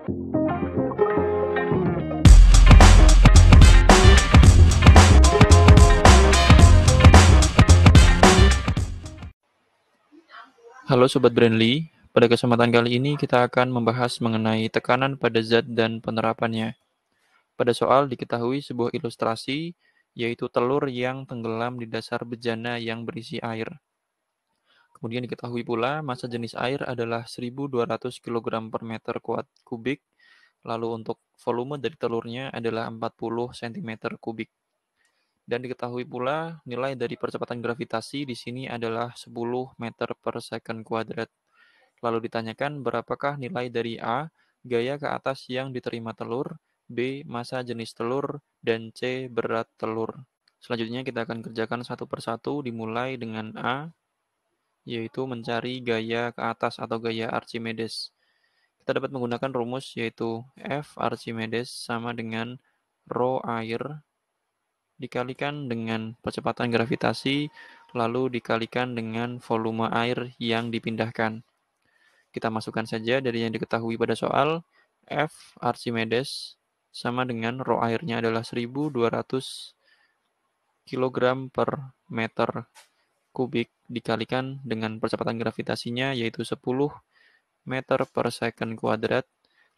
Halo Sobat Brandly, pada kesempatan kali ini kita akan membahas mengenai tekanan pada zat dan penerapannya. Pada soal diketahui sebuah ilustrasi, yaitu telur yang tenggelam di dasar bejana yang berisi air. Kemudian diketahui pula massa jenis air adalah 1200 kg per meter kuat kubik, lalu untuk volume dari telurnya adalah 40 cm kubik. Dan diketahui pula nilai dari percepatan gravitasi di sini adalah 10 meter per second kuadrat. Lalu ditanyakan berapakah nilai dari A, gaya ke atas yang diterima telur, B, massa jenis telur, dan C, berat telur. Selanjutnya kita akan kerjakan satu persatu dimulai dengan A, yaitu mencari gaya ke atas atau gaya Archimedes. Kita dapat menggunakan rumus yaitu F Archimedes sama dengan rho air dikalikan dengan percepatan gravitasi lalu dikalikan dengan volume air yang dipindahkan. Kita masukkan saja dari yang diketahui pada soal F Archimedes sama dengan rho airnya adalah 1200 kg per meter kubik dikalikan dengan percepatan gravitasinya yaitu 10 meter per second kuadrat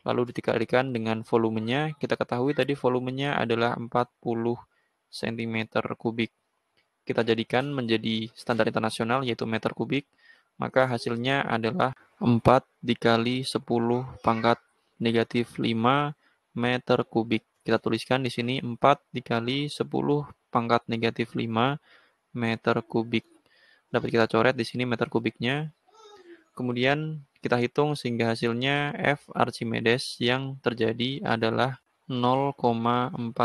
lalu dikalikan dengan volumenya kita ketahui tadi volumenya adalah 40 cm kubik kita jadikan menjadi standar internasional yaitu meter kubik maka hasilnya adalah 4 dikali 10 pangkat negatif 5 meter kubik kita tuliskan di sini 4 dikali 10 pangkat negatif 5 meter kubik dapat kita coret di sini meter kubiknya. Kemudian kita hitung sehingga hasilnya F Archimedes yang terjadi adalah 0,48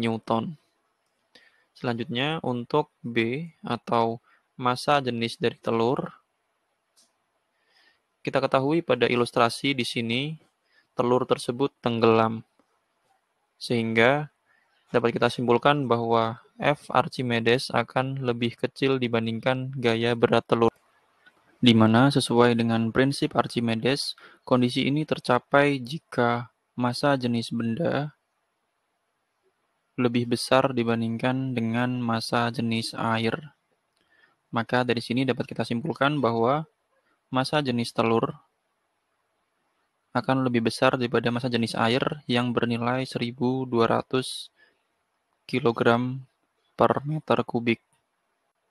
Newton. Selanjutnya untuk B atau massa jenis dari telur, kita ketahui pada ilustrasi di sini telur tersebut tenggelam. Sehingga dapat kita simpulkan bahwa F Archimedes akan lebih kecil dibandingkan gaya berat telur, di mana sesuai dengan prinsip Archimedes, kondisi ini tercapai jika massa jenis benda lebih besar dibandingkan dengan massa jenis air. Maka dari sini dapat kita simpulkan bahwa massa jenis telur akan lebih besar daripada massa jenis air yang bernilai 1200 kg per meter kubik.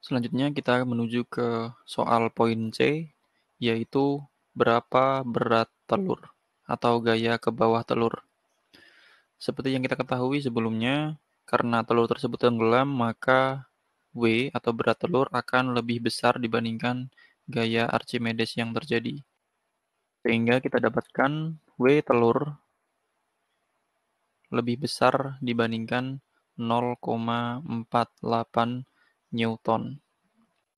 Selanjutnya kita menuju ke soal poin C, yaitu berapa berat telur atau gaya ke bawah telur. Seperti yang kita ketahui sebelumnya, karena telur tersebut tenggelam, maka W atau berat telur akan lebih besar dibandingkan gaya Archimedes yang terjadi. Sehingga kita dapatkan W telur lebih besar dibandingkan 0,48 Newton.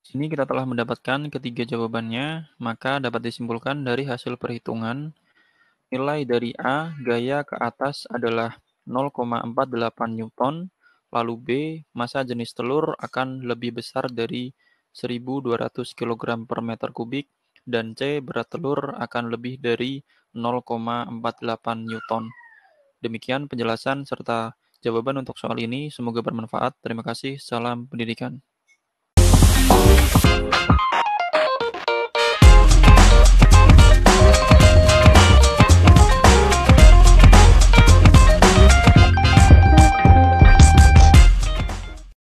Di sini kita telah mendapatkan ketiga jawabannya, maka dapat disimpulkan dari hasil perhitungan nilai dari A gaya ke atas adalah 0,48 Newton, lalu B massa jenis telur akan lebih besar dari 1200 kg per meter kubik, dan C berat telur akan lebih dari 0,48 Newton. Demikian penjelasan serta jawaban untuk soal ini. Semoga bermanfaat. Terima kasih. Salam pendidikan.